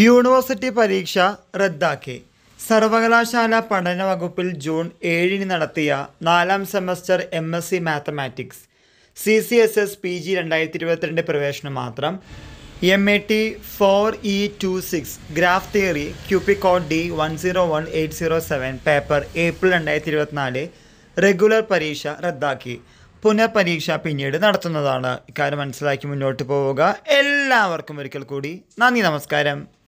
university പരീക്ഷ റദ്ദാക്കി സർവകലാശാല പഠന വകുപ്പിൽ ജൂൺ ഏഴിന് നടത്തിയ നാലാം semester M S C mathematics C C S S P G രണ്ടായിരത്തി ഇരുപത്തിരണ്ട് പ്രവേശനം മാത്രം M A T four E two six graph theory ക്യൂപ്പിക്കോ D one zero one eight zero seven paper April രണ്ടായിരത്തി ഇരുപത്തിനാല് റെഗുലർ പരീക്ഷ റദ്ദാക്കി പുനഃപരീക്ഷ പിന്നീട് നടത്തുന്നതാണ് ഇക്കാര്യം മനസ്സിലാക്കി മുന്നോട്ട് പോവുക എല്ലാവർക്കും ഒരിക്കൽ കൂടി നന്ദി നമസ്കാരം